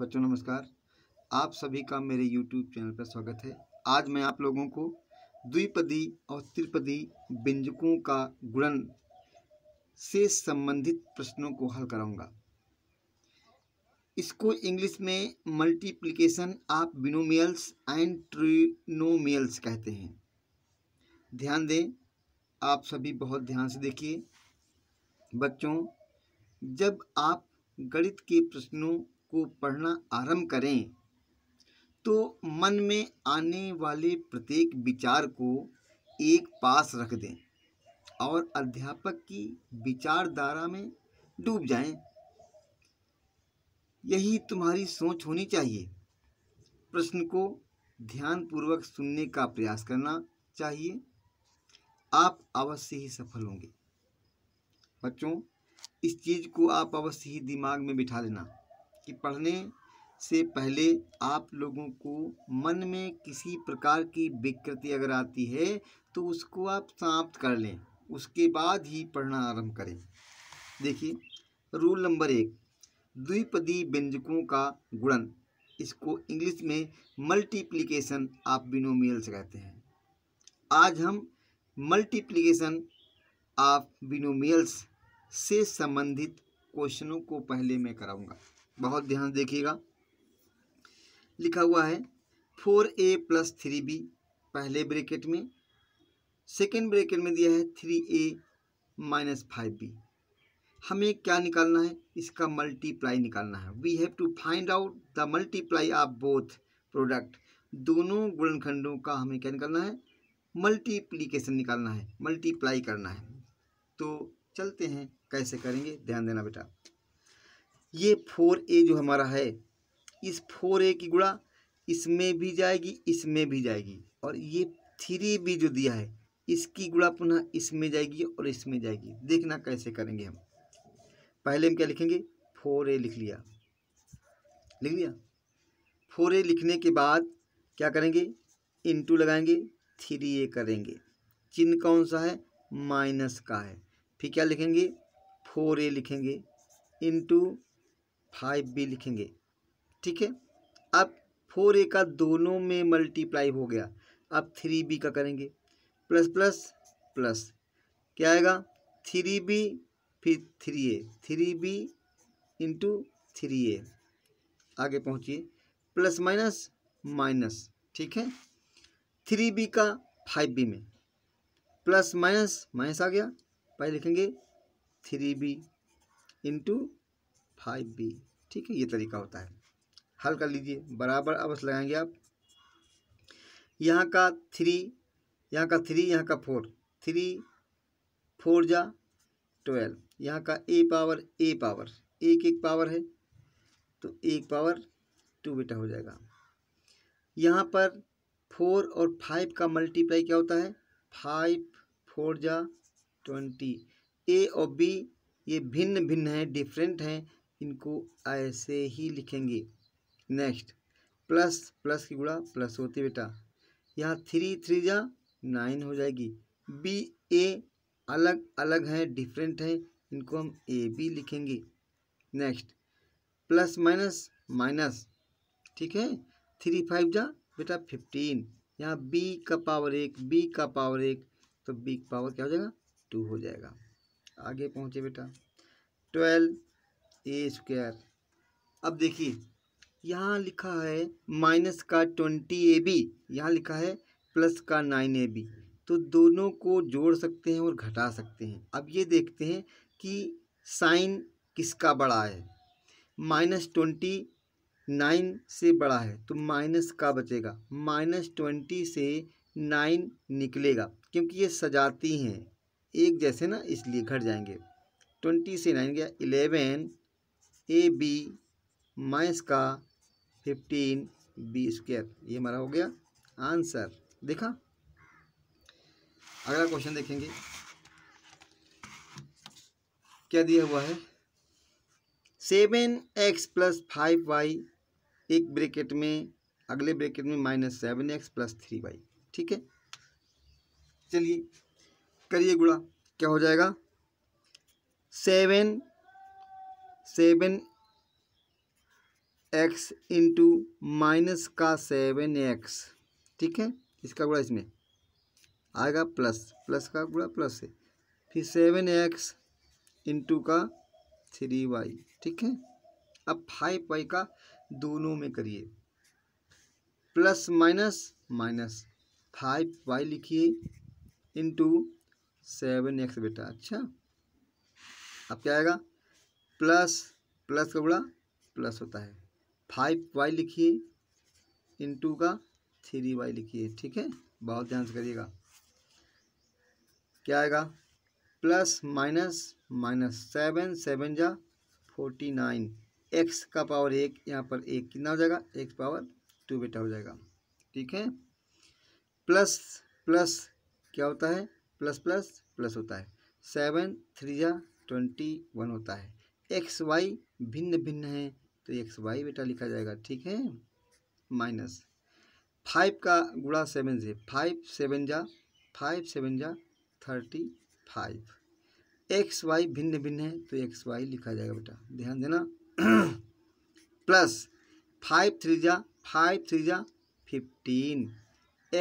बच्चों नमस्कार आप सभी का मेरे YouTube चैनल पर स्वागत है आज मैं आप लोगों को द्विपदी और त्रिपदी व्यंजकों का गुणन से संबंधित प्रश्नों को हल कराऊंगा इसको इंग्लिश में multiplication of binomials and trinomials कहते हैं ध्यान दें आप सभी बहुत ध्यान से देखिए बच्चों जब आप गणित के प्रश्नों को पढ़ना आरंभ करें तो मन में आने वाले प्रत्येक विचार को एक पास रख दें और अध्यापक की विचारधारा में डूब जाएं। यही तुम्हारी सोच होनी चाहिए प्रश्न को ध्यानपूर्वक सुनने का प्रयास करना चाहिए आप अवश्य ही सफल होंगे बच्चों इस चीज़ को आप अवश्य ही दिमाग में बिठा लेना कि पढ़ने से पहले आप लोगों को मन में किसी प्रकार की विकृति अगर आती है तो उसको आप समाप्त कर लें उसके बाद ही पढ़ना आरंभ करें देखिए रूल नंबर एक द्विपदी व्यंजकों का गुणन इसको इंग्लिश में मल्टीप्लिकेशन आप से कहते हैं आज हम मल्टीप्लिकेशन ऑफ बिनोमियल्स से संबंधित क्वेश्चनों को पहले मैं कराऊंगा बहुत ध्यान देखिएगा लिखा हुआ है four a plus three b पहले ब्रैकेट में सेकेंड ब्रैकेट में दिया है three a minus five b हमें क्या निकालना है इसका मल्टीप्लाई निकालना है we have to find out the multiply of both product दोनों गुणनखंडों का हमें क्या निकालना है मल्टीप्लीकेशन निकालना है मल्टीप्लाई करना है तो चलते हैं कैसे करेंगे ध्यान देना बेटा ये फोर ए जो हमारा है इस फोर ए की गुड़ा इसमें भी जाएगी इसमें भी जाएगी और ये थ्री बी जो दिया है इसकी गुड़ा पुनः इसमें जाएगी और इसमें जाएगी देखना कैसे करेंगे हम पहले हम क्या लिखेंगे फोर ए लिख लिया लिख लिया फोर ए लिखने के बाद क्या करेंगे टू लगाएंगे थ्री ए करेंगे चिन्ह कौन सा है माइनस का है फिर क्या लिखेंगे फोर ए लिखेंगे इंटू फाइव बी लिखेंगे ठीक है अब फोर ए का दोनों में मल्टीप्लाई हो गया अब थ्री बी का करेंगे प्लस प्लस प्लस क्या आएगा थ्री बी फिर three a three b into three a आगे पहुँचिए प्लस माइनस माइनस ठीक है थ्री बी का फाइव बी में प्लस माइनस माइनस आ गया पहले लिखेंगे three b into five b ठीक है ये तरीका होता है हल कर लीजिए बराबर अवश्य लगाएंगे आप यहाँ का थ्री यहाँ का थ्री यहाँ का फोर थ्री फोर जा ट्वेल्व यहाँ का ए पावर ए पावर एक एक पावर है तो एक पावर टू बेटा हो जाएगा यहाँ पर फोर और फाइव का मल्टीप्लाई क्या होता है फाइव फोर जा ट्वेंटी ए और बी ये भिन्न भिन्न हैं डिफरेंट हैं इनको ऐसे ही लिखेंगे नेक्स्ट प्लस प्लस की गुड़ा प्लस होती बेटा यहाँ थ्री थ्री जा नाइन हो जाएगी बी ए अलग अलग हैं डिफरेंट हैं इनको हम ए बी लिखेंगे नेक्स्ट प्लस माइनस माइनस ठीक है थ्री फाइव जा बेटा फिफ्टीन यहाँ बी का पावर एक बी का पावर एक तो बी का पावर क्या हो जाएगा टू हो जाएगा आगे पहुँचे बेटा ट्वेल्व ए स्क्वायर अब देखिए यहाँ लिखा है माइनस का ट्वेंटी ए बी यहाँ लिखा है प्लस का नाइन ए बी तो दोनों को जोड़ सकते हैं और घटा सकते हैं अब ये देखते हैं कि साइन किसका बड़ा है माइनस ट्वेंटी नाइन से बड़ा है तो माइनस का बचेगा माइनस ट्वेंटी से नाइन निकलेगा क्योंकि ये सजाती हैं एक जैसे ना इसलिए घट जाएंगे ट्वेंटी से नाइन गया इलेवन ए बी माइनस का फिफ्टीन बी स्क्वेयर ये हमारा हो गया आंसर देखा अगला क्वेश्चन देखेंगे क्या दिया हुआ है seven x plus five y एक ब्रेकेट में अगले ब्रेकेट में minus seven x plus three y ठीक है चलिए करिए गुड़ा क्या हो जाएगा seven seven x into minus का सेवन एक्स ठीक है इसका गुड़ा इसमें आएगा प्लस प्लस का गुड़ा प्लस है फिर सेवन एक्स इंटू का थ्री वाई ठीक है अब फाइव वाई का दोनों में करिए plus minus minus five y लिखिए इंटू सेवन एक्स बेटा अच्छा अब क्या आएगा प्लस प्लस का गुणा प्लस होता है फाइव वाई लिखिए टू का थ्री वाई लिखिए ठीक है बहुत ध्यान से करिएगा क्या आएगा plus minus minus seven seven जा फोर्टी नाइन एक्स का पावर एक यहाँ पर एक कितना हो जाएगा एक्स पावर टू बेटा हो जाएगा ठीक है प्लस प्लस क्या होता है प्लस प्लस प्लस होता है सेवन थ्री या ट्वेंटी वन होता है एक्स वाई भिन्न भिन्न है तो एक्स वाई बेटा लिखा जाएगा ठीक है माइनस फाइव का गुड़ा सेवन से फाइव सेवन जा फाइव सेवन जा थर्टी फाइव एक्स वाई भिन्न भिन्न है तो एक्स वाई लिखा जाएगा बेटा ध्यान देना प्लस फाइव थ्री जा फाइव थ्री जा fifteen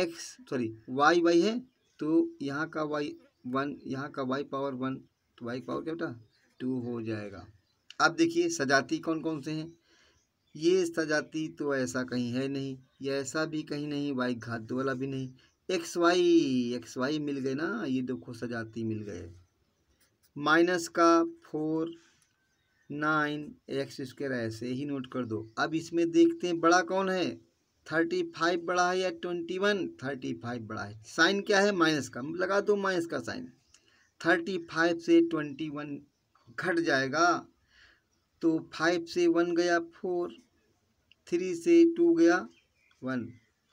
x sorry y y है तो यहाँ का वाई वन यहाँ का वाई पावर वन तो वाई पावर क्या बेटा टू हो जाएगा अब देखिए सजाती कौन कौन से हैं ये सजाती तो ऐसा कहीं है नहीं ये ऐसा भी कहीं नहीं वाई घात वाला भी नहीं एक्स वाई एक्स वाई मिल गए ना ये देखो सजाती मिल गए माइनस का फोर नाइन एक्स स्क्वायर ऐसे ही नोट कर दो अब इसमें देखते हैं बड़ा कौन है थर्टी फाइव बड़ा है या ट्वेंटी वन थर्टी फाइव बड़ा है साइन क्या है माइनस का लगा दो माइनस का साइन थर्टी फाइव से ट्वेंटी वन घट जाएगा तो फाइव से वन गया फोर थ्री से टू गया वन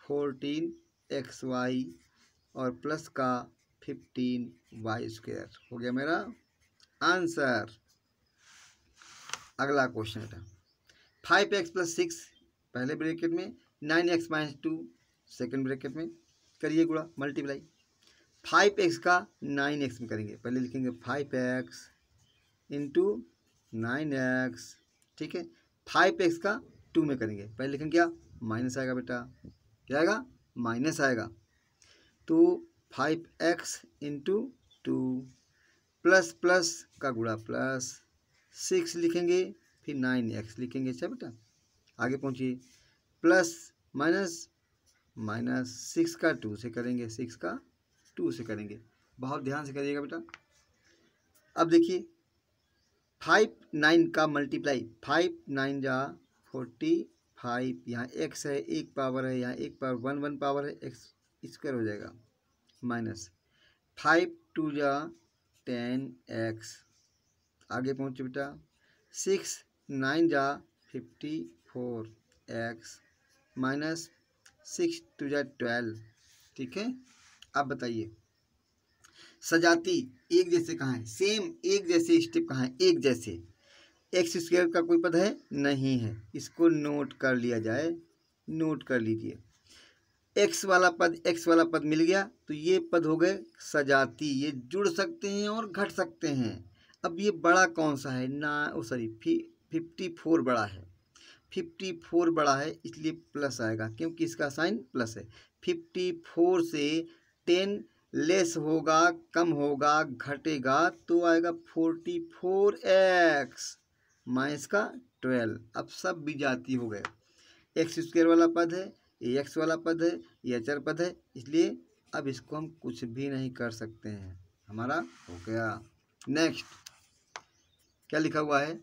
फोरटीन एक्स वाई और प्लस का फिफ्टीन वाई स्क्वेयर हो गया मेरा आंसर अगला क्वेश्चन है फाइव एक्स प्लस सिक्स पहले ब्रैकेट में nine x minus two second bracket में करिए गुड़ा मल्टीप्लाई फाइव एक्स का नाइन एक्स में करेंगे पहले लिखेंगे five x into nine x ठीक है फाइव एक्स का टू में करेंगे पहले लिखेंगे क्या माइनस आएगा बेटा क्या आएगा माइनस आएगा तो five x into two plus plus का गुड़ा प्लस सिक्स लिखेंगे फिर नाइन एक्स लिखेंगे अच्छा बेटा आगे पहुँचिए प्लस माइनस माइनस सिक्स का टू से करेंगे सिक्स का टू से करेंगे बहुत ध्यान से करिएगा बेटा अब देखिए फाइव नाइन का मल्टीप्लाई फाइव नाइन जा फोर्टी फाइव यहाँ एक्स है एक पावर है यहाँ एक पावर वन वन पावर है एक्स स्क्वायर हो जाएगा माइनस फाइव टू जा टेन एक्स आगे पहुँचे बेटा सिक्स नाइन जा fifty four x minus six two जा ट्वेल्व ठीक है आप बताइए सजाती एक जैसे कहाँ है सेम एक जैसे स्टेप कहाँ है एक जैसे एक्स स्क्वेयर का कोई पद है नहीं है इसको नोट कर लिया जाए नोट कर लीजिए एक्स वाला पद एक्स वाला पद मिल गया तो ये पद हो गए सजाती ये जुड़ सकते हैं और घट सकते हैं अब ये बड़ा कौन सा है ना ओ सॉरी फि फिफ्टी फोर बड़ा है फिफ्टी फोर बड़ा है इसलिए प्लस आएगा क्योंकि इसका साइन प्लस है फिफ्टी फोर से टेन लेस होगा कम होगा घटेगा तो आएगा फोर्टी फोर एक्स माइनस का ट्वेल्व अब सब भी जाति हो गए एक्स स्क्वेयर वाला पद है ये एक्स वाला पद है ये अचर पद है इसलिए अब इसको हम कुछ भी नहीं कर सकते हैं हमारा हो गया नेक्स्ट क्या लिखा हुआ है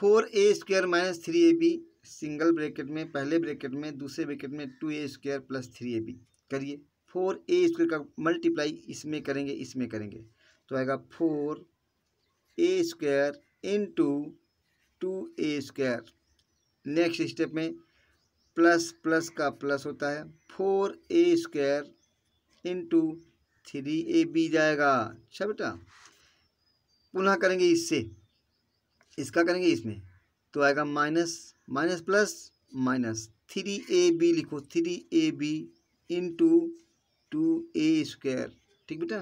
four a square minus three A b single bracket में पहले ब्रैकेट में दूसरे ब्रैकेट में two a square plus three A b करिए फोर ए स्क्वेयर का मल्टीप्लाई इसमें करेंगे इसमें करेंगे तो आएगा four a square into two a square next step में प्लस प्लस का प्लस होता है four a square into three A b जाएगा अच्छा बेटा पुनः करेंगे इससे इसका करेंगे इसमें तो आएगा minus minus plus minus three ए बी लिखो three A B into two A square ठीक बेटा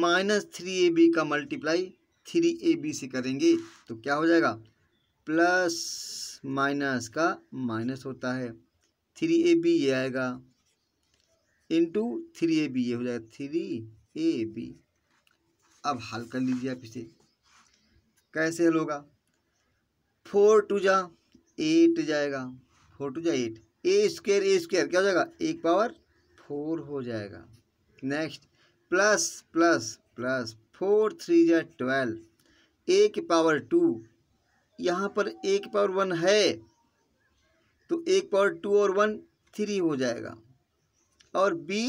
माइनस थ्री ए बी का मल्टीप्लाई थ्री ए बी से करेंगे तो क्या हो जाएगा प्लस माइनस का माइनस होता है थ्री ए बी ये आएगा इंटू थ्री ए बी ये हो जाएगा थ्री ए बी अब हल कर लीजिए आप इसे कैसे हल होगा फोर टू जा एट जाएगा फोर टू जा eight a square a square क्या हो जाएगा एक पावर फोर हो जाएगा next plus plus plus four three जै ट्वेल्व ए की पावर टू यहाँ पर ए की पावर वन है तो ए की पावर टू और वन थ्री हो जाएगा और बी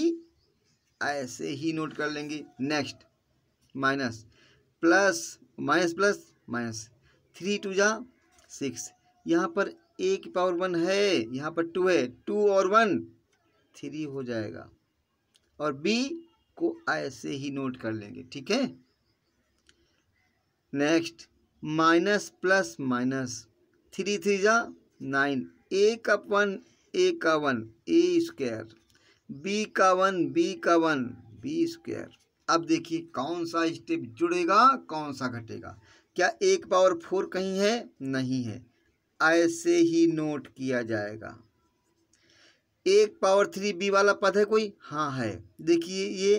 ऐसे ही नोट कर लेंगे next minus plus minus plus minus three two जा सिक्स यहाँ पर ए की पावर वन है यहाँ पर टू है टू और वन थ्री हो जाएगा और बी को ऐसे ही नोट कर लेंगे ठीक है next minus plus minus three three जा नाइन ए का वन ए का वन ए स्क्वायर बी का वन बी का वन बी स्क्वायर अब देखिए कौन सा स्टेप जुड़ेगा कौन सा घटेगा क्या एक पावर फोर कहीं है नहीं है ऐसे ही नोट किया जाएगा एक पावर थ्री बी वाला पद है कोई हाँ है देखिए ये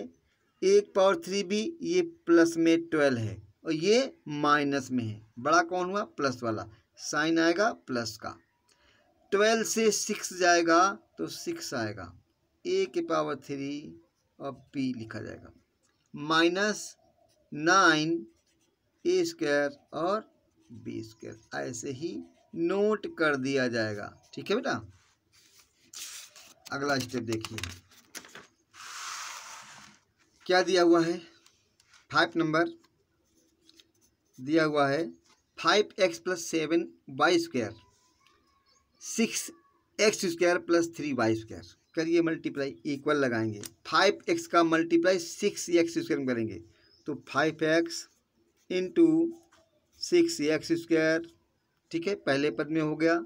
एक पावर थ्री बी ये प्लस में ट्वेल्व है और ये माइनस में है बड़ा कौन हुआ प्लस वाला साइन आएगा प्लस का ट्वेल्व से सिक्स जाएगा तो सिक्स आएगा ए के पावर थ्री और पी लिखा जाएगा माइनस नाइन ए स्क्वायर और बी स्क्वायर ऐसे ही नोट कर दिया जाएगा ठीक है बेटा अगला स्टेप देखिए क्या दिया हुआ है फाइव नंबर दिया हुआ है five x plus seven y square six x square plus three y square करिए मल्टीप्लाई इक्वल लगाएंगे फाइव एक्स का मल्टीप्लाई सिक्स एक्स स्क्वायर करेंगे तो five x into six x square ठीक है पहले पद में हो गया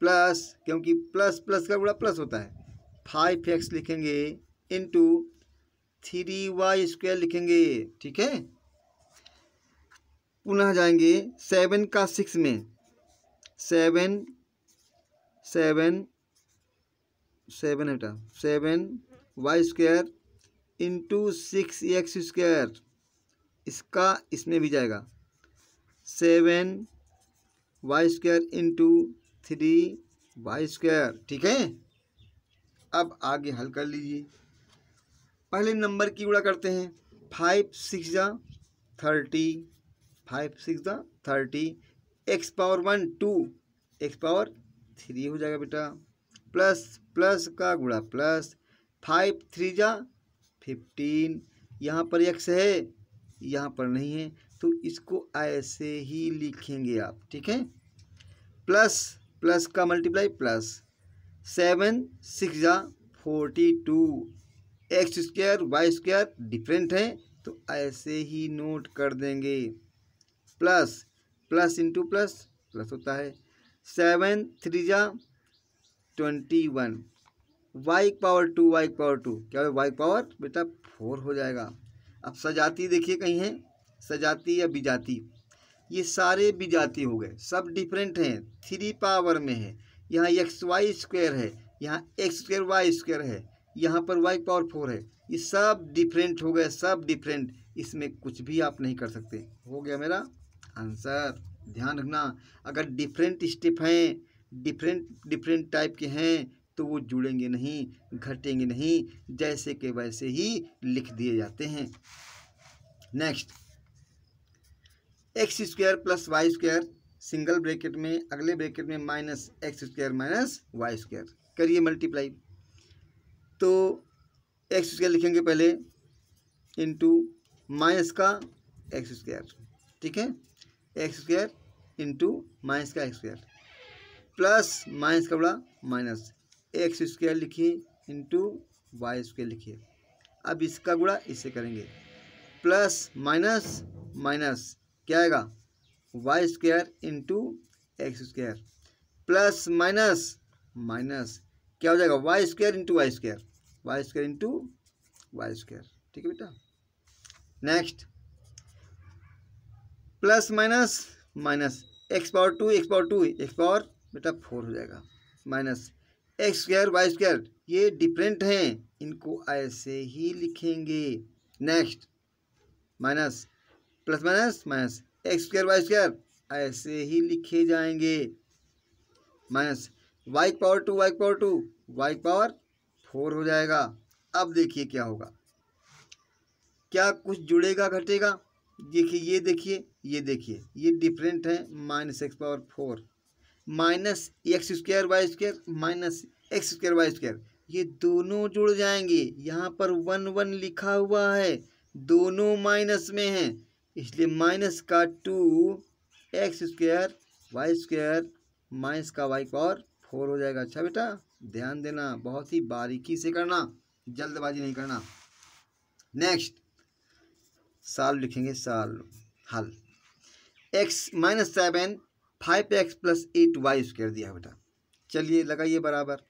प्लस क्योंकि प्लस प्लस का बुरा प्लस होता है फाइव एक्स लिखेंगे इंटू थ्री वाई स्क्वायर लिखेंगे ठीक है पुनः जाएंगे सेवन का सिक्स में सेवन सेवन सेवन बेटा seven y square into six x square इसका इसमें भी जाएगा seven y square into three y square ठीक है अब आगे हल कर लीजिए पहले नंबर की गुणा करते हैं फाइव सिक्स जा थर्टी फाइव सिक्स जा thirty x power one two x power three हो जाएगा बेटा प्लस प्लस का गुणा प्लस फाइव थ्री जा फिफ्टीन यहाँ पर एक्स है यहाँ पर नहीं है तो इसको ऐसे ही लिखेंगे आप ठीक है प्लस प्लस का मल्टीप्लाई प्लस सेवन सिक्स या forty two x square y square different है तो ऐसे ही नोट कर देंगे plus plus into plus plus होता है सेवन थ्री जा twenty one y power two Y power two क्या है वाई पावर बेटा फोर हो जाएगा अब सजाती देखिए कहीं है सजाती या बिजाती ये सारे जाति हो गए सब डिफरेंट हैं थ्री पावर में है यहाँ एक्स वाई स्क्वेयर है यहाँ एक्स स्क्वेयर वाई स्क्वेयर है यहाँ पर वाई पावर फोर है ये सब डिफरेंट हो गए सब डिफरेंट इसमें कुछ भी आप नहीं कर सकते हो गया मेरा आंसर ध्यान रखना अगर डिफरेंट स्टेप हैं डिफरेंट डिफरेंट टाइप के हैं तो वो जुड़ेंगे नहीं घटेंगे नहीं जैसे के वैसे ही लिख दिए जाते हैं next x square plus y square single bracket में अगले ब्रैकेट में minus x square minus y square करिए मल्टीप्लाई तो एक्स स्क्वायर लिखेंगे पहले इंटू माइनस का एक्स स्क्वायर ठीक है एक्स स्क्वायर इंटू माइनस का एक्स स्क्वायर प्लस माइनस का बड़ा माइनस एक्स स्क्वायर लिखिए इंटू वाई स्क्वायर लिखिए अब इसका गुड़ा इससे करेंगे प्लस माइनस माइनस क्या आएगा y square into x square plus minus minus क्या हो जाएगा y square into y square y square into y square ठीक है बेटा next plus minus minus x power two x power two x power बेटा four हो जाएगा minus x square y square ये डिफरेंट हैं इनको ऐसे ही लिखेंगे next minus plus minus minus x square y square ऐसे ही लिखे जाएंगे minus Y power two Y power two Y power four हो जाएगा अब देखिए क्या होगा क्या कुछ जुड़ेगा घटेगा देखिए ये देखिए ये देखिए ये डिफरेंट है minus x power four minus x square y square minus x square y square ये दोनों जुड़ जाएंगे यहाँ पर वन वन लिखा हुआ है दोनों माइनस में हैं इसलिए माइनस का two x square y square minus का वाई पावर फोर हो जाएगा अच्छा बेटा ध्यान देना बहुत ही बारीकी से करना जल्दबाजी नहीं करना नेक्स्ट साल लिखेंगे साल हल x minus seven five x plus eight y square दिया बेटा चलिए लगाइए बराबर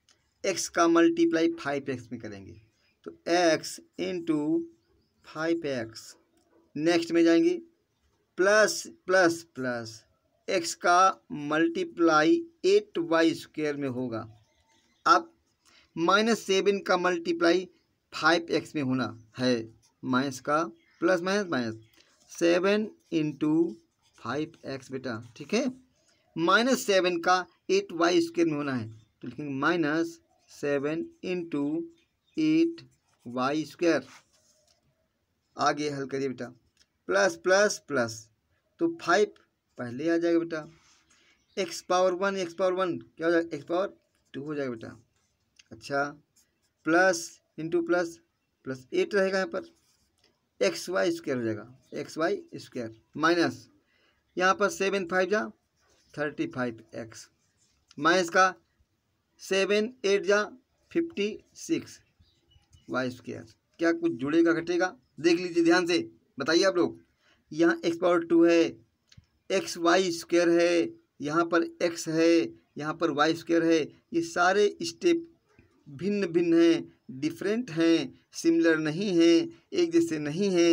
एक्स का मल्टीप्लाई फाइव एक्स में करेंगे तो x into five x next में जाएंगे प्लस प्लस प्लस एक्स का मल्टीप्लाई एट वाई स्क्वेयर में होगा अब माइनस सेवन का मल्टीप्लाई फाइव एक्स में होना है माइनस का plus minus minus seven into five x बेटा ठीक है माइनस सेवन का एट वाई स्क्वेयर में होना है तो लिखेंगे minus seven into eight y square आगे हल करिए बेटा प्लस प्लस प्लस तो फाइव पहले आ जाएगा बेटा x power one x power one क्या हो जाएगा एक्स पावर टू हो जाएगा बेटा अच्छा plus into plus plus eight रहेगा यहाँ पर एक्स वाई स्क्वायर हो जाएगा एक्स वाई स्क्वायर माइनस यहाँ पर सेवन फाइव जा थर्टी फाइव एक्स माइनस का सेवन एट जा फिफ्टी सिक्स वाई स्क्वायर क्या कुछ जुड़ेगा घटेगा देख लीजिए ध्यान से बताइए आप लोग यहाँ एक्स पावर टू है एक्स वाई स्क्वेयर है यहाँ पर एक्स है यहाँ पर वाई स्क्वेयर है ये सारे स्टेप भिन्न भिन्न हैं डिफरेंट हैं सिमिलर नहीं हैं एक जैसे नहीं हैं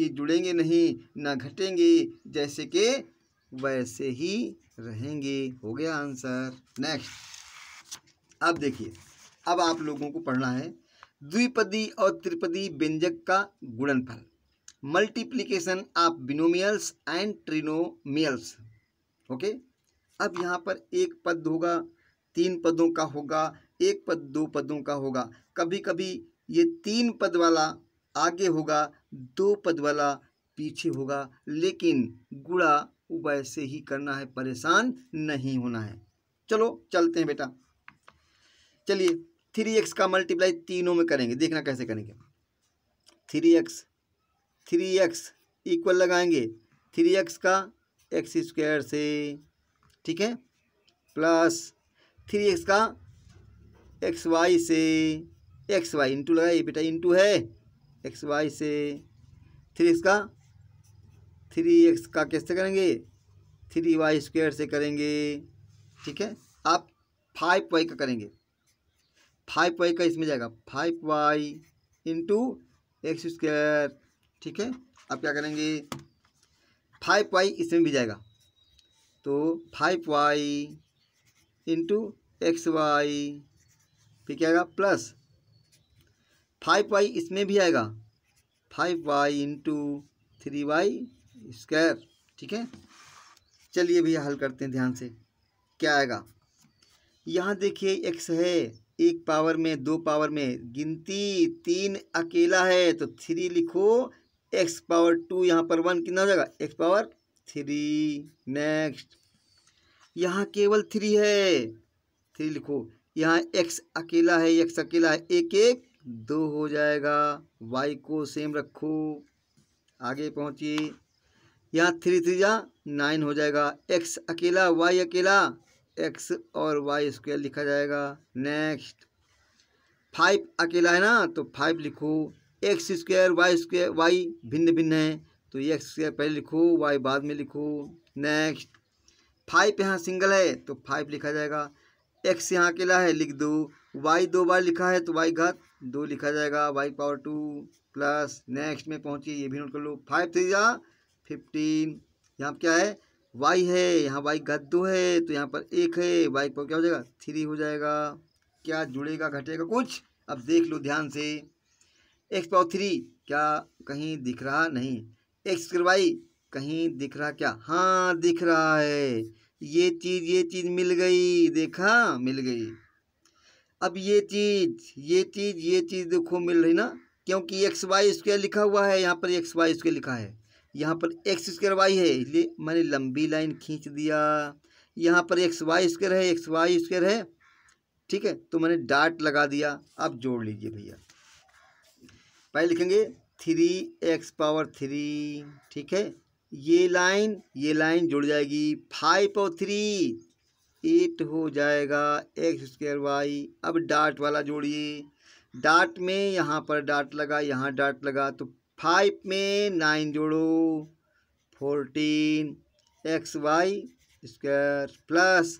ये जुड़ेंगे नहीं ना घटेंगे जैसे कि वैसे ही रहेंगे हो गया आंसर नेक्स्ट अब देखिए अब आप लोगों को पढ़ना है द्विपदी और त्रिपदी व्यंजक का गुणनफल multiplication of binomials and trinomials okay अब यहाँ पर एक पद होगा तीन पदों का होगा एक पद दो पदों का होगा कभी कभी ये तीन पद वाला आगे होगा दो पद वाला पीछे होगा लेकिन गुड़ा वैसे ही करना है परेशान नहीं होना है चलो चलते हैं बेटा चलिए थ्री एक्स का मल्टीप्लाई तीनों में करेंगे देखना कैसे करेंगे three x three x equal लगाएंगे थ्री एक्स का एक्स स्क्वायर से ठीक है प्लस थ्री एक्स का एक्स वाई से एक्स वाई इंटू लगाइए बेटा इंटू है एक्स वाई से थ्री एक्स का थ्री एक्स का कैसे करेंगे थ्री वाई स्क्वायर से करेंगे ठीक है आप फाइव वाई का करेंगे फाइव वाई का इसमें जाएगा five y into x square ठीक है अब क्या करेंगे फाइव वाई इसमें भी जाएगा तो five y into x y फिर क्या आएगा प्लस फाइव वाई इसमें भी आएगा five y into three y square ठीक है चलिए भैया हल करते हैं ध्यान से क्या आएगा यहाँ देखिए एक्स है एक पावर में दो पावर में गिनती तीन अकेला है तो थ्री लिखो एक्स पावर टू यहाँ पर वन कितना हो जाएगा एक्स पावर थ्री नेक्स्ट यहाँ केवल थ्री है थ्री लिखो यहाँ एक्स अकेला है एक्स अकेला है एक एक दो हो जाएगा वाई को सेम रखो आगे पहुँचिए यहाँ थ्री थ्री जहाँ नाइन हो जाएगा एक्स अकेला वाई अकेला एक्स और वाई स्क्वायर लिखा जाएगा नेक्स्ट फाइव अकेला है ना तो फाइव लिखो x square y square y भिन्न भिन्न है तो ये एक्स स्क्वायर पहले लिखो वाई बाद में लिखो नेक्स्ट फाइव यहाँ सिंगल है तो फाइव लिखा जाएगा एक्स यहाँ अकेला है लिख दो वाई दो बार लिखा है तो वाई घात दो लिखा जाएगा y power two plus next में पहुँचिए ये भी नोट कर लो फाइव थ्री या फिफ्टीन यहाँ क्या है वाई है यहाँ वाई घात दो है तो यहाँ पर एक है वाई पावर क्या हो जाएगा थ्री हो जाएगा क्या जुड़ेगा घटेगा कुछ अब देख लो ध्यान से एक्स पावर थ्री क्या कहीं दिख रहा नहीं एक्स स्क्र वाई कहीं दिख रहा क्या हाँ दिख रहा है ये चीज़ ये चीज़ मिल गई देखा मिल गई अब ये चीज़ ये चीज़ ये चीज़ देखो मिल रही ना क्योंकि एक्स वाई स्क्वेयर लिखा हुआ है यहाँ पर एक्स वाई स्क्वेयर लिखा है यहाँ पर एक्स स्क्वेयर वाई है इसलिए मैंने लंबी लाइन खींच दिया यहाँ पर एक्स वाई स्क्वेयर है एक्स वाई स्क्वेयर है ठीक है तो मैंने डाट लगा दिया अब जोड़ लीजिए भैया पहले लिखेंगे थ्री एक्स पावर थ्री ठीक है ये लाइन ये लाइन जुड़ जाएगी फाइव पावर थ्री एट हो जाएगा एक्स स्क्वेयर वाई अब डाट वाला जोड़िए डाट में यहाँ पर डाट लगा यहाँ डाट लगा तो फाइव में नाइन जोड़ो fourteen x y square plus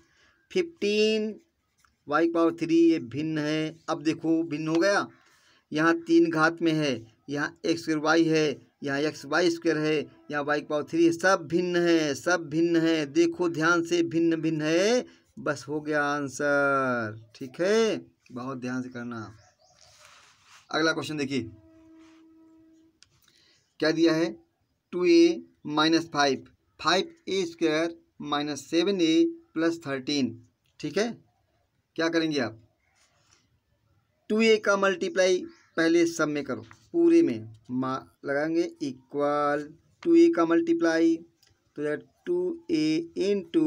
fifteen y power three ये भिन्न है अब देखो भिन्न हो गया यहाँ तीन घात में है यहाँ एक्स स्क्र वाई है यहाँ एक्स वाई स्क्वेयर है यहाँ वाई पावर थ्री है सब भिन्न है सब भिन्न है देखो ध्यान से भिन्न भिन्न है बस हो गया आंसर ठीक है बहुत ध्यान से करना अगला क्वेश्चन देखिए क्या दिया है two a minus five five a square minus seven a plus thirteen ठीक है क्या करेंगे आप टू ए का मल्टीप्लाई पहले सब में करो पूरे में मा लगाएंगे इक्वल टू ए का मल्टीप्लाई तो यार two a into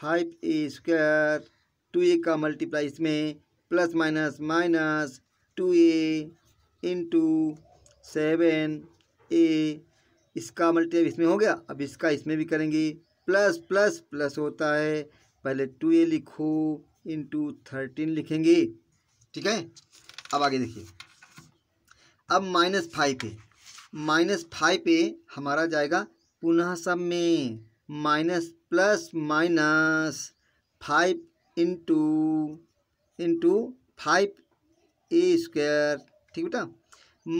five a square two a का मल्टीप्लाई इसमें plus minus minus two a into seven a इसका मल्टीप्लाई इसमें हो गया अब इसका इसमें भी करेंगे प्लस प्लस प्लस होता है पहले टू ए लिखो इंटू थर्टीन लिखेंगे ठीक है अब आगे देखिए अब माइनस फाइव पे माइनस फाइव पे हमारा जाएगा पुनः सब में minus plus minus five into into five a square ठीक बेटा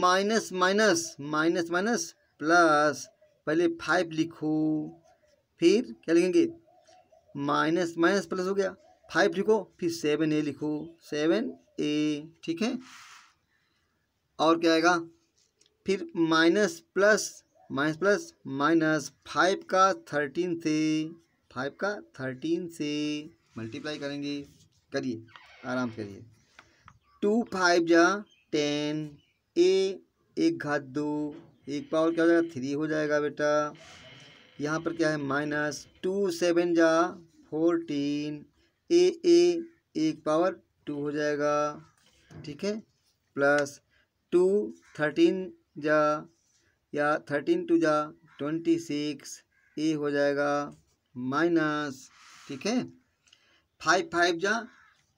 minus minus minus minus plus पहले फाइव लिखो फिर क्या लिखेंगे माइनस माइनस प्लस हो गया फाइव लिखो फिर सेवन ए लिखो सेवन ए ठीक है और क्या आएगा फिर minus plus minus plus minus five का थर्टीन से फाइव का थर्टीन से मल्टीप्लाई करेंगे करिए आराम करिए टू फाइव जा टेन ए एक घात दो एक पावर क्या हो जाएगा थ्री हो जाएगा बेटा यहाँ पर क्या है माइनस टू सेवन जा फोरटीन ए ए एक पावर टू हो जाएगा ठीक है प्लस टू थर्टीन जा या थर्टीन टू जा ट्वेंटी सिक्स ए हो जाएगा माइनस ठीक है फाइव फाइव जा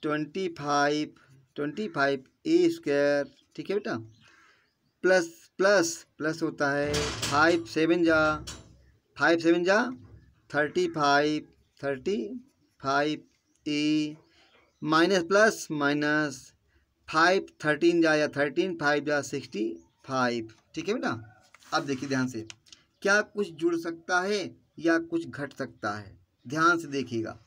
twenty five twenty five a square ठीक है बेटा प्लस प्लस प्लस होता है फाइव सेवन जा फाइव सेवन जा thirty five thirty five a minus plus minus five thirteen जा या थर्टीन फाइव जा सिक्सटी फाइव ठीक है बेटा अब देखिए ध्यान से क्या कुछ जुड़ सकता है या कुछ घट सकता है ध्यान से देखिएगा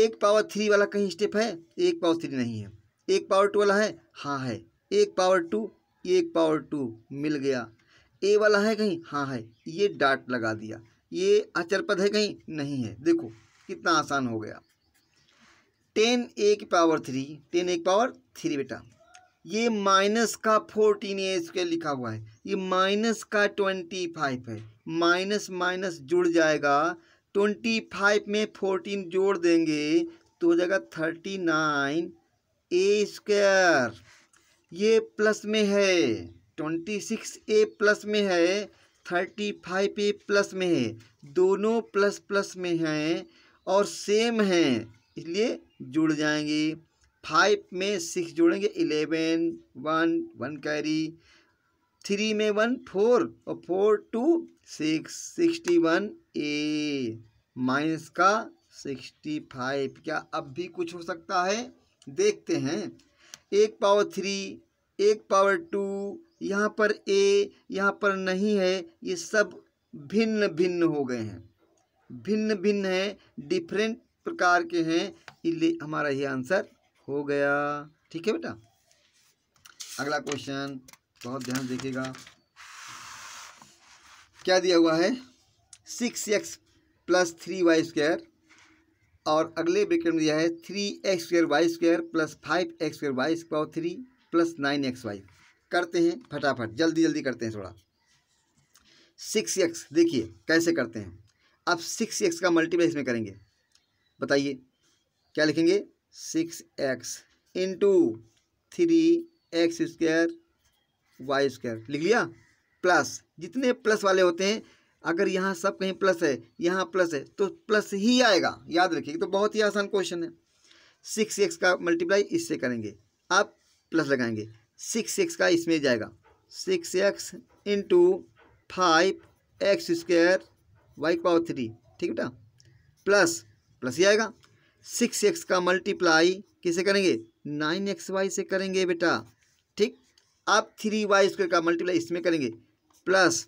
एक पावर थ्री वाला कहीं स्टेप है एक पावर थ्री नहीं है एक पावर टू वाला है हाँ है एक पावर टू एक पावर टू मिल गया ए वाला है कहीं हाँ है ये डाट लगा दिया ये अचरपद पद है कहीं नहीं है देखो कितना आसान हो गया टेन ए की पावर थ्री टेन ए की पावर थ्री बेटा ये माइनस का फोर्टीन ए स्क्वायर लिखा हुआ है ये माइनस का ट्वेंटी फाइव है माइनस माइनस जुड़ जाएगा ट्वेंटी फाइव में फोर्टीन जोड़ देंगे तो हो जाएगा थर्टी नाइन ए स्क्वायर ये प्लस में है ट्वेंटी सिक्स ए प्लस में है थर्टी फाइव ए प्लस में है दोनों प्लस प्लस में हैं और सेम हैं इसलिए जुड़ जाएंगी फाइव में सिक्स जुड़ेंगे eleven one one carry three में वन फोर और four two six sixty one a minus का सिक्सटी फाइव क्या अब भी कुछ हो सकता है देखते हैं एक पावर थ्री एक पावर टू यहाँ पर ए यहाँ पर नहीं है ये सब भिन्न भिन्न हो गए हैं भिन्न भिन्न है डिफरेंट प्रकार के हैं इसलिए हमारा ये आंसर हो गया ठीक है बेटा अगला क्वेश्चन बहुत ध्यान देखेगा क्या दिया हुआ है six x plus three y square और अगले ब्रेकेट में दिया है three x square y square plus five x square y square three plus nine x y करते हैं फटाफट जल्दी जल्दी करते हैं थोड़ा सिक्स एक्स देखिए कैसे करते हैं अब सिक्स एक्स का मल्टीप्लाई इसमें करेंगे बताइए क्या लिखेंगे six x into three x square y square लिख लिया प्लस जितने प्लस वाले होते हैं अगर यहाँ सब कहीं प्लस है यहाँ प्लस है तो प्लस ही आएगा याद रखिए तो बहुत ही आसान क्वेश्चन है सिक्स एक्स का मल्टीप्लाई इससे करेंगे आप प्लस लगाएंगे सिक्स एक्स का इसमें जाएगा six x into five x square Y power three ठीक बेटा प्लस प्लस ये आएगा सिक्स एक्स का मल्टीप्लाई किसे करेंगे नाइन एक्स वाई से करेंगे बेटा ठीक अब थ्री वाई स्क्वेयर का मल्टीप्लाई इसमें करेंगे प्लस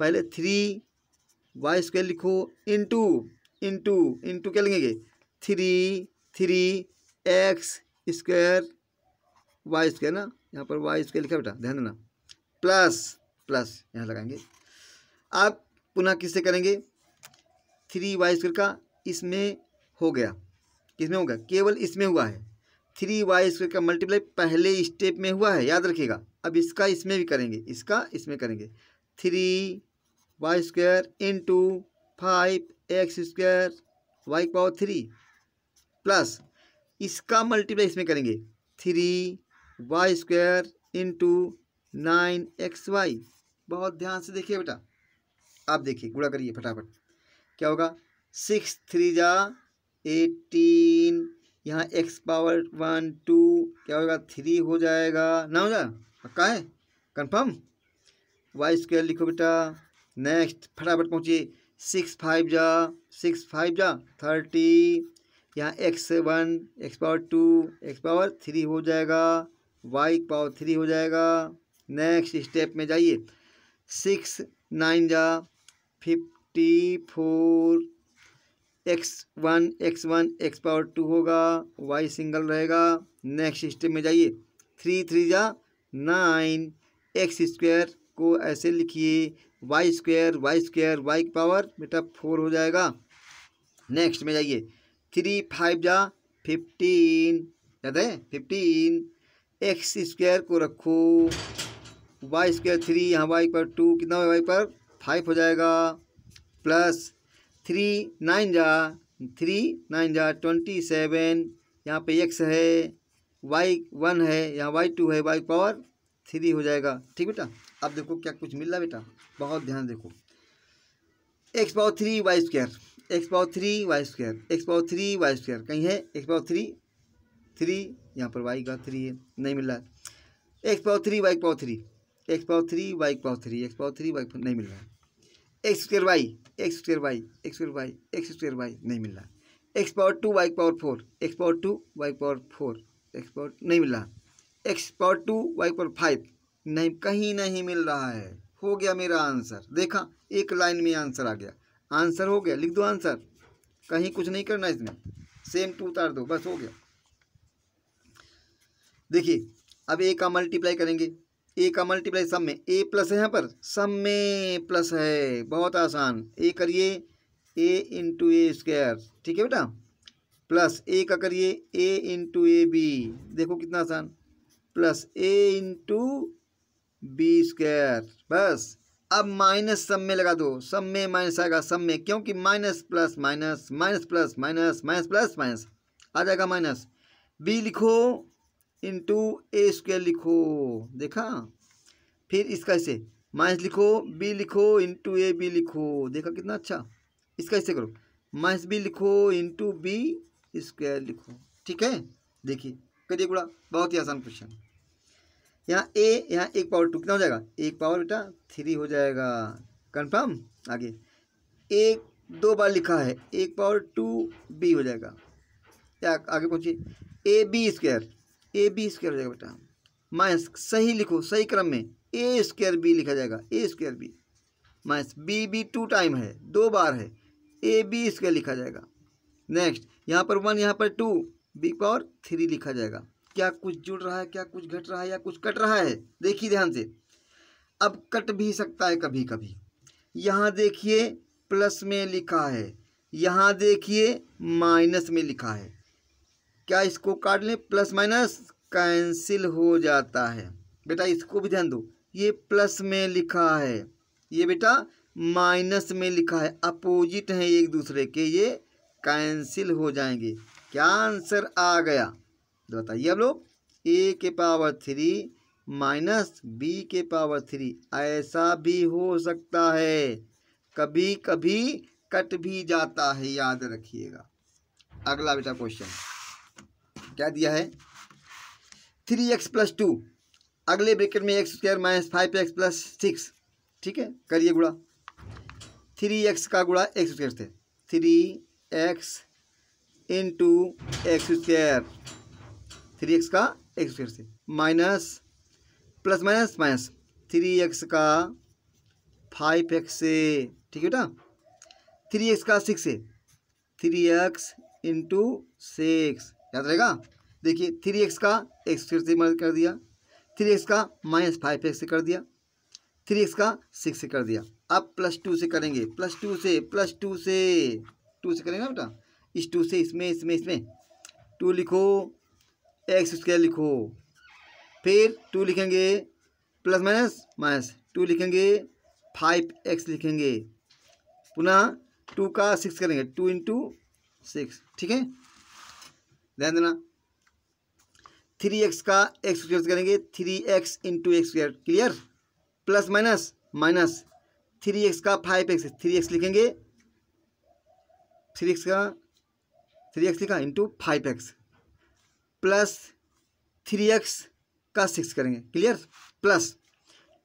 पहले थ्री वाई स्क्वेयर लिखो इंटू इंटू इंटू क्या लिखेंगे three three x square y square ना यहाँ पर वाई स्क्वेयर लिखा बेटा ध्यान देना प्लस प्लस यहाँ लगाएंगे आप पुनः किससे करेंगे थ्री वाई स्क्वेयर का इसमें हो गया किसमें हो गया केवल इसमें हुआ है थ्री वाई स्क्वेयर का मल्टीप्लाई पहले स्टेप में हुआ है याद रखिएगा अब इसका इसमें भी करेंगे इसका इसमें करेंगे three y square to five x square y power three plus इसका मल्टीप्लाई इसमें करेंगे three y square to nine x y बहुत ध्यान से देखिए बेटा आप देखिए गुड़ा करिए फटाफट क्या होगा सिक्स थ्री जा एटीन यहाँ एक्स पावर वन टू क्या होगा थ्री हो जाएगा ना हो जाए पक्का है कन्फर्म वाई स्क्वायर लिखो बेटा नेक्स्ट फटाफट पहुँचिए सिक्स फाइव जा सिक्स फाइव जा थर्टी यहाँ x one x power two x power three हो जाएगा वाई पावर थ्री हो जाएगा नेक्स्ट स्टेप में जाइए सिक्स नाइन जा fifty four x one x one x power two होगा वाई सिंगल रहेगा नेक्स्ट स्टेप में जाइए थ्री थ्री जा नाइन एक्स स्क्वेयर को ऐसे लिखिए y square y square y की पावर बेटा फोर हो जाएगा नेक्स्ट में जाइए थ्री फाइव जा फिफ्टीन याद है फिफ्टीन एक्स स्क्वेयर को रखो वाई स्क्वायर थ्री यहाँ वाई पर टू कितना वाई पर फाइव हो जाएगा प्लस थ्री नाइन जा थ्री नाइन जा ट्वेंटी सेवन यहाँ पे एक्स है वाई वन है यहाँ वाई टू है वाई पावर थ्री हो जाएगा ठीक बेटा अब देखो क्या कुछ मिल रहा है बेटा बहुत ध्यान देखो x power three y square x power three y square x power three y square कहीं है एक्स पावर थ्री थ्री यहाँ पर वाई का थ्री है नहीं मिल रहा है X power three Y power three X power three Y power three X power three Y नहीं मिल रहा है x square Y X square Y X square Y X square Y नहीं मिल रहा X power two Y power four X power two Y power four X power नहीं मिला X power two Y power five नहीं कहीं नहीं मिल रहा है हो गया मेरा आंसर देखा एक लाइन में आंसर आ गया आंसर हो गया लिख दो आंसर कहीं कुछ नहीं करना इसमें सेम टू उतार दो बस हो गया देखिए अब ए का मल्टीप्लाई करेंगे ए का मल्टीप्लाई सम में ए प्लस है यहाँ पर सम में प्लस है बहुत आसान ए करिए ए इंटू ए स्क्वायर ठीक है बेटा प्लस ए का करिए ए इंटू ए बी देखो कितना आसान plus A into B square बस अब माइनस सब में लगा दो सब में माइनस आएगा सब में क्योंकि minus plus minus minus plus minus minus plus minus आ जाएगा माइनस बी लिखो इंटू ए स्क्वेयर लिखो देखा फिर इसका ऐसे माइनस लिखो बी लिखो इंटू ए बी लिखो देखा कितना अच्छा इसका ऐसे करो माइनस बी लिखो इंटू बी स्क्वेयर लिखो ठीक है देखिए करिए गुड़ा बहुत ही आसान क्वेश्चन यहाँ ए यहाँ एक पावर टू कितना हो जाएगा एक पावर बेटा थ्री हो जाएगा कन्फर्म आगे एक दो बार लिखा है एक पावर टू बी हो जाएगा या आगे पहुँचिए A B square A B square हो जाएगा बेटा माइनस सही लिखो सही क्रम में ए स्क्वायर बी लिखा जाएगा A square B minus B B two time है दो बार है ए बी स्क्वायर लिखा जाएगा नेक्स्ट यहाँ पर वन यहाँ पर टू बी पावर थ्री लिखा जाएगा क्या कुछ जुड़ रहा है क्या कुछ घट रहा है या कुछ कट रहा है देखिए ध्यान से अब कट भी सकता है कभी कभी यहाँ देखिए प्लस में लिखा है यहाँ देखिए माइनस में लिखा है क्या इसको काट लें प्लस माइनस कैंसिल हो जाता है बेटा इसको भी ध्यान दो ये प्लस में लिखा है ये बेटा माइनस में लिखा है अपोजिट हैं एक दूसरे के ये कैंसिल हो जाएंगे क्या आंसर आ गया तो बताइए अब लोग ए के पावर थ्री माइनस बी के पावर थ्री ऐसा भी हो सकता है कभी कभी कट भी जाता है याद रखिएगा अगला बेटा क्वेश्चन क्या दिया है थ्री एक्स प्लस टू अगले ब्रेकेट में X square minus five x plus six ठीक है करिए गुड़ा थ्री एक्स का गुड़ा एक्स स्क्वायर से three X into x square three x का एक्स स्क्वायर से minus plus minus minus three x का फाइव एक्स से ठीक है बेटा थ्री एक्स का सिक्स से थ्री एक्स इंटू सिक्स याद रहेगा देखिए थ्री एक्स का एक्स फिर से कर दिया थ्री एक्स का माइनस फाइव एक्स से कर दिया थ्री एक्स का सिक्स से कर दिया अब प्लस टू से करेंगे प्लस टू से प्लस टू से टू से करेंगे ना बेटा इस टू से इसमें इसमें इसमें टू लिखो एक्स स्क्वायर लिखो फिर टू लिखेंगे प्लस माइनस माइनस टू लिखेंगे फाइव एक्स लिखेंगे पुनः टू का सिक्स करेंगे टू इंटू सिक्स ठीक है ध्यान देना थ्री एक्स का एक्स स्क्र करेंगे three X into X square clear plus minus minus three x का फाइव एक्स थ्री एक्स लिखेंगे थ्री एक्स का थ्री एक्स लिखा into five x plus three x का सिक्स करेंगे क्लियर प्लस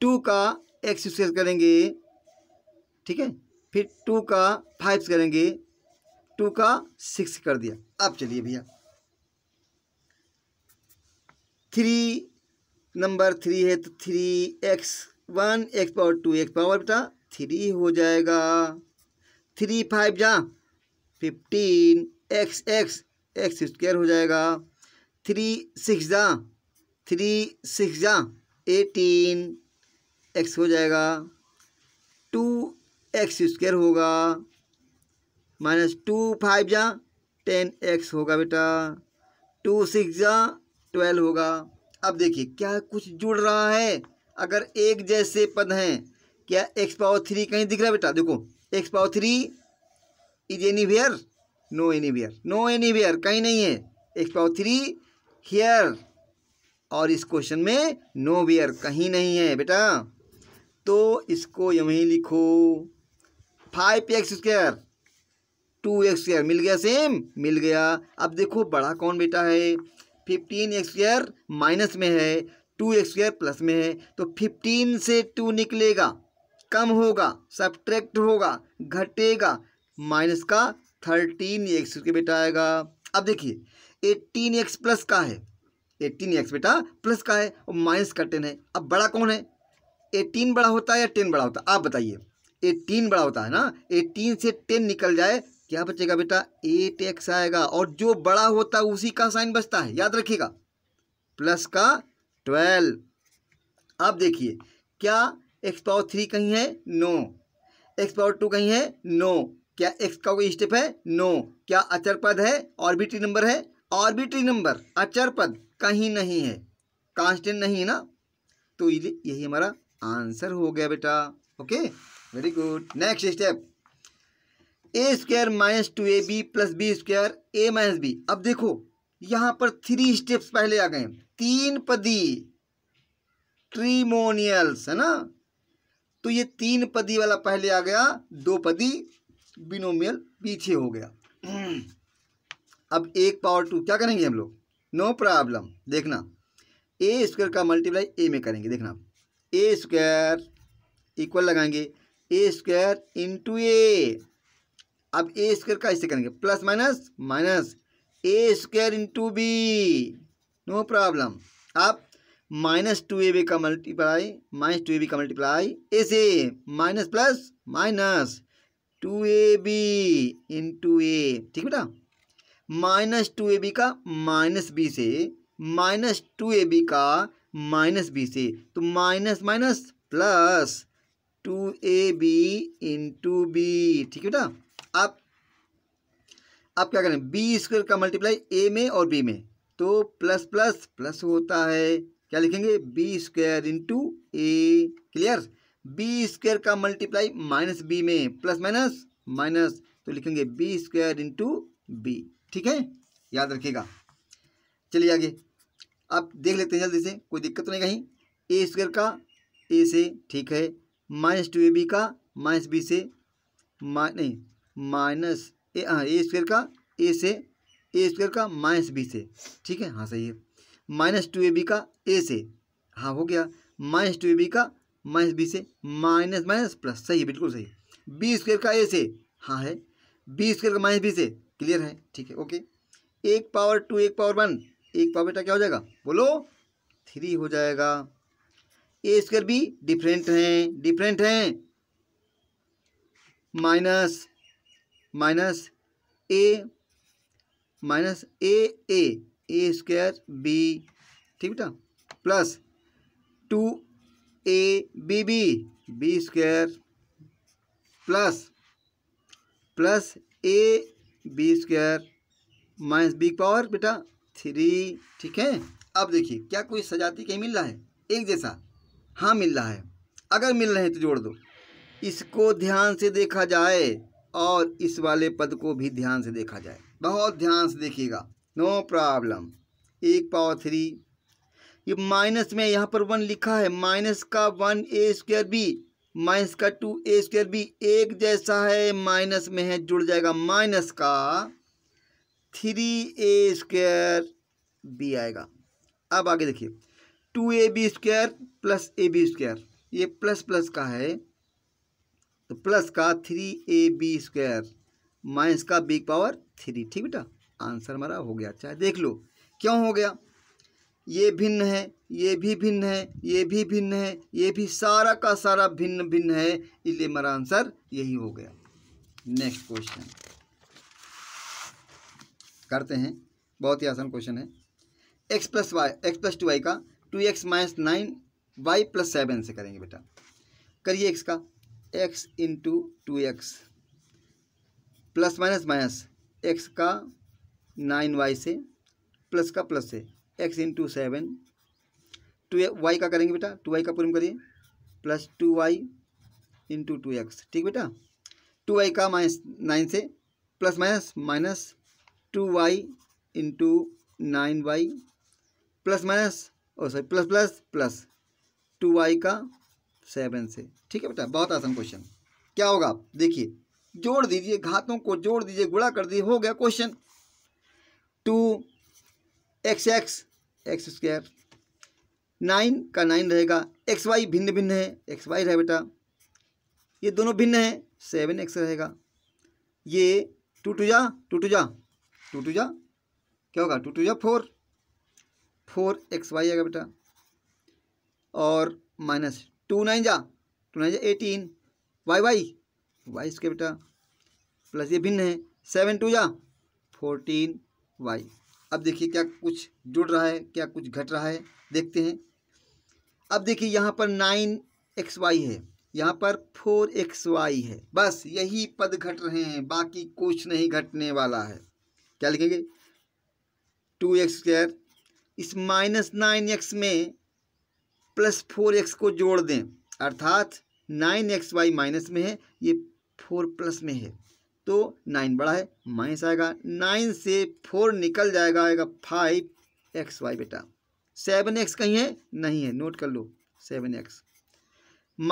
टू का X square करेंगे ठीक है फिर टू का फाइव करेंगे टू का सिक्स कर दिया अब चलिए भैया थ्री नंबर थ्री है तो three X one x power two x power बेटा थ्री हो जाएगा थ्री फाइव जा fifteen X X X square हो जाएगा थ्री सिक्स जा थ्री सिक्स जा एटीन एक्स हो जाएगा टू एक्स स्क्वायर होगा माइनस टू फाइव जा टेन एक्स होगा बेटा टू सिक्स जा ट्वेल्व होगा अब देखिए क्या कुछ जुड़ रहा है अगर एक जैसे पद हैं क्या एक्स पावर थ्री कहीं दिख रहा है बेटा देखो x power three is anywhere no anywhere no anywhere कहीं नहीं है एक्स पावर थ्री हेयर और इस क्वेश्चन में नो वेयर कहीं नहीं है बेटा तो इसको यहीं लिखो five x square two x square मिल गया सेम मिल गया अब देखो बड़ा कौन बेटा है फिफ्टीन एक्स स्क्र माइनस में है टू एक्स स्क्र प्लस में है तो फिफ्टीन से टू निकलेगा कम होगा सब्ट्रैक्ट होगा घटेगा माइनस का थर्टीन एक्स के बेटा आएगा अब देखिए एट्टीन एक्स प्लस का है एट्टीन एक्स बेटा प्लस का है और माइनस का टेन है अब बड़ा कौन है एटीन बड़ा होता है या टेन बड़ा होता है आप बताइए एटीन बड़ा होता है ना एटीन से टेन निकल जाए क्या बचेगा बेटा एट एक्स आएगा और जो बड़ा होता है उसी का साइन बचता है याद रखिएगा प्लस का ट्वेल्व अब देखिए क्या एक्स पावर थ्री कहीं है नो एक्स पावर टू कहीं है नो क्या एक्स का कोई स्टेप है नो क्या अचर पद है ऑर्बिट्री नंबर है ऑर्बिट्री नंबर अचर पद कहीं नहीं है कांस्टेंट नहीं है ना तो यही हमारा आंसर हो गया बेटा okay very good next step A square minus two A B plus B square A minus B अब देखो यहां पर थ्री स्टेप्स पहले आ गए तीन पदी ट्रीमोनियल्स है ना तो ये तीन पदी वाला पहले आ गया दो पदी बिनोमियल पीछे हो गया अब एक पावर टू क्या करेंगे हम लोग नो प्रॉब्लम देखना ए स्क्वायर का मल्टीप्लाई ए में करेंगे देखना ए स्क्वायर इक्वल लगाएंगे ए स्क्वायर इंटू ए अब ए स्क्वेयर का इससे करेंगे plus minus minus A square into B no problem अब माइनस टू ए बी का multiply minus two A B का मल्टीप्लाई ए से minus plus minus two A B into A ठीक बेटा माइनस टू ए बी का minus B से minus two A B का minus B से तो minus minus plus two A B into B ठीक है बेटा आप आप क्या करें बी स्क्वेयर का मल्टीप्लाई ए में और बी में तो प्लस प्लस प्लस होता है क्या लिखेंगे B square into A clear B square का मल्टीप्लाई माइनस बी में प्लस माइनस माइनस तो लिखेंगे बी स्क्वेयर इंटू बी ठीक है याद रखिएगा चलिए आगे आप देख लेते हैं जल्दी से कोई दिक्कत तो नहीं कहीं ए स्क्वेयर का ए से ठीक है माइनस टू ए बी का माइनस बी से मा नहीं माइनस ए हाँ ए स्क्वेयर का ए से ए स्क्वेयर का माइनस बी से ठीक है हाँ सही है माइनस टू ए बी का ए से हाँ हो गया माइनस टू ए बी का माइनस बी से माइनस माइनस प्लस सही है बिल्कुल सही बी स्क्वेयर का ए से हाँ है बी स्क्वेयर का माइनस बी से क्लियर है ठीक है ओके एक पावर टू एक पावर वन एक पावर बेटा क्या हो जाएगा बोलो थ्री हो जाएगा ए स्क्वेयर बी डिफरेंट हैं डिफरेंट हैं minus minus A minus A A A square B ठीक बेटा plus two A B B B square plus plus A B square minus B power बेटा थ्री ठीक है अब देखिए क्या कोई सजाती कहीं मिल रहा है एक जैसा हाँ मिल रहा है अगर मिल रहे हैं तो जोड़ दो इसको ध्यान से देखा जाए और इस वाले पद को भी ध्यान से देखा जाए बहुत ध्यान से देखिएगा नो प्रॉब्लम एक पावर थ्री ये माइनस में यहाँ पर वन लिखा है माइनस का वन ए स्क्वायर बी माइनस का टू ए स्क्वायर बी एक जैसा है माइनस में है जुड़ जाएगा माइनस का थ्री ए स्क्वायर बी आएगा अब आगे देखिए two A B square plus A B square ये प्लस प्लस का है तो प्लस का थ्री ए बी स्क्वायर माइनस का बी पावर थ्री ठीक बेटा आंसर हमारा हो गया चाहे देख लो क्यों हो गया ये भिन्न है ये भी भिन्न है ये भी भिन्न है ये भी सारा का सारा भिन्न भिन्न है इसलिए हमारा आंसर यही हो गया नेक्स्ट क्वेश्चन करते हैं बहुत ही आसान क्वेश्चन है X plus Y X plus two Y का two X minus nine Y plus seven से करेंगे बेटा करिए एक्स का X into two X plus minus minus X का नाइन वाई से प्लस का प्लस से X into seven two Y का करेंगे बेटा टू वाई का पूर्ण करिए plus two Y into two X ठीक बेटा टू वाई का माइनस नाइन से plus minus minus two Y into nine Y plus minus और sorry plus plus plus two Y का सेवन से ठीक है बेटा बहुत आसान क्वेश्चन क्या होगा आप देखिए जोड़ दीजिए घातों को जोड़ दीजिए गुड़ा कर दिए हो गया question two X X X square nine का नाइन रहेगा एक्स वाई भिन्न भिन्न है एक्स वाई रहे बेटा ये दोनों भिन्न है सेवन एक्स रहेगा ये टू टू जा टू टू जा टू टू जा क्या होगा टू टू जा फोर फोर एक्स वाई आएगा बेटा और माइनस टू नाइन जा टू नाइन जा एटीन वाई वाई वाई इसके बेटा प्लस ये भिन्न है सेवन टू जा फोर्टीन वाई अब देखिए क्या कुछ जुड़ रहा है क्या कुछ घट रहा है देखते हैं अब देखिए यहाँ पर नाइन एक्स वाई है यहाँ पर फोर एक्स वाई है बस यही पद घट रहे हैं बाकी कुछ नहीं घटने वाला है क्या लिखेंगे टू एक्स स्क्वायर इस माइनस नाइन एक्स में प्लस फोर एक्स को जोड़ दें अर्थात नाइन एक्स वाई माइनस में है ये फोर प्लस में है तो नाइन बड़ा है माइनस आएगा नाइन से फोर निकल जाएगा आएगा फाइव एक्स वाई बेटा सेवन एक्स कहीं है नहीं है नोट कर लो seven X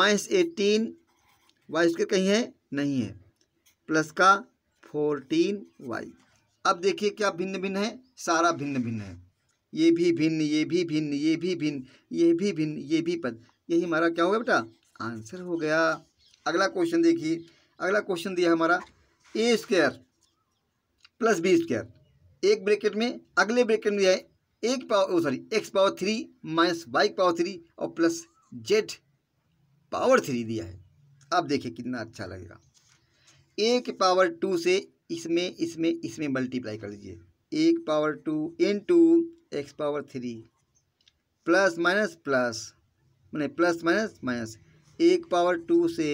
minus eighteen Y square कहीं है नहीं है प्लस का फोरटीन वाई अब देखिए क्या भिन्न भिन्न है सारा भिन्न भिन्न है ये भी भिन्न ये भी भिन्न ये भी भिन्न ये भी भिन्न ये भी पद यही हमारा क्या होगा बेटा आंसर हो गया अगला क्वेश्चन देखिए अगला क्वेश्चन दिया हमारा A square plus B square एक ब्रैकेट में अगले ब्रैकेट में दिया है एक power sorry X power three minus Y power three और प्लस जेड पावर थ्री दिया है आप देखिए कितना अच्छा लगेगा एक पावर टू से इसमें इसमें इसमें मल्टीप्लाई कर दीजिए एक power two into x power three plus minus plus मैंने प्लस माइनस माइनस एक पावर टू से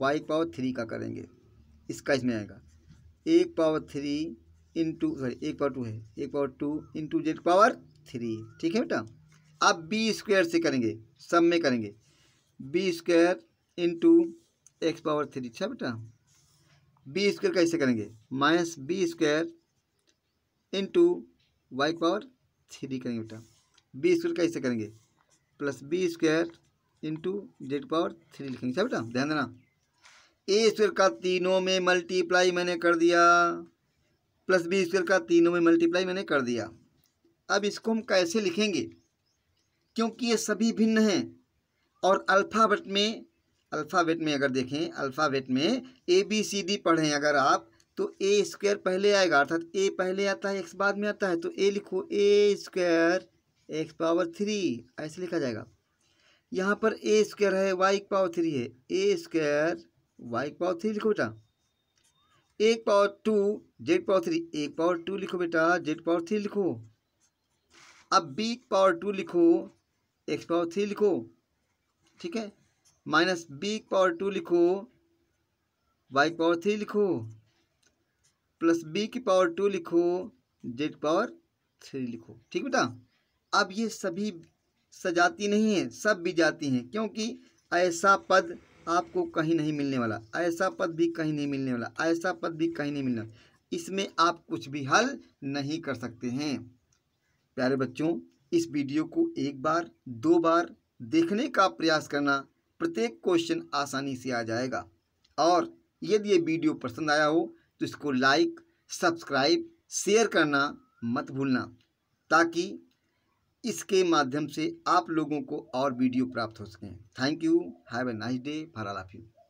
वाई पावर थ्री का करेंगे इसका इसमें आएगा एक पावर थ्री इंटू सॉरी एक पावर टू है एक power two into Z power three ठीक है बेटा आप बी स्क्वेयर से करेंगे सब में करेंगे B square into X power three अच्छा बेटा बी स्क्वेयर कैसे करेंगे minus B square into Y power three करेंगे बेटा बी स्क्वेयर कैसे करेंगे plus B square into Z power three लिखेंगे सर अच्छा बेटा ध्यान देना ए स्क्वेयर का तीनों में मल्टीप्लाई मैंने कर दिया प्लस बी स्क्वेयर का तीनों में मल्टीप्लाई मैंने कर दिया अब इसको हम कैसे लिखेंगे क्योंकि ये सभी भिन्न हैं और अल्फ़ाबेट में अल्फ़ाबेट में अगर देखें अल्फ़ाबेट में ए बी सी डी पढ़ें अगर आप तो ए स्क्वायर पहले आएगा अर्थात ए पहले आता है एक्स बाद में आता है तो ए लिखो A square x power three ऐसे लिखा जाएगा यहाँ पर ए स्क्वायर है वाई पावर थ्री है A square Y power three लिखो बेटा एक power two Z power three एक पावर टू लिखो बेटा जेड पावर थ्री लिखो अब बी पावर टू लिखो एक्स पावर थ्री लिखो ठीक है माइनस बी पावर टू लिखो वाई पावर थ्री लिखो प्लस बी की पावर टू लिखो जेड पावर थ्री लिखो ठीक बेटा अब ये सभी सजाती नहीं है सब भी जाती हैं क्योंकि ऐसा पद आपको कहीं नहीं मिलने वाला ऐसा पद भी कहीं नहीं मिलने वाला ऐसा पद भी कहीं नहीं मिलने वाला इसमें आप कुछ भी हल नहीं कर सकते हैं प्यारे बच्चों इस वीडियो को एक बार दो बार देखने का प्रयास करना प्रत्येक क्वेश्चन आसानी से आ जाएगा और यदि ये वीडियो पसंद आया हो तो इसको लाइक सब्सक्राइब शेयर करना मत भूलना ताकि इसके माध्यम से आप लोगों को और वीडियो प्राप्त हो सकें thank you have a nice day for all of you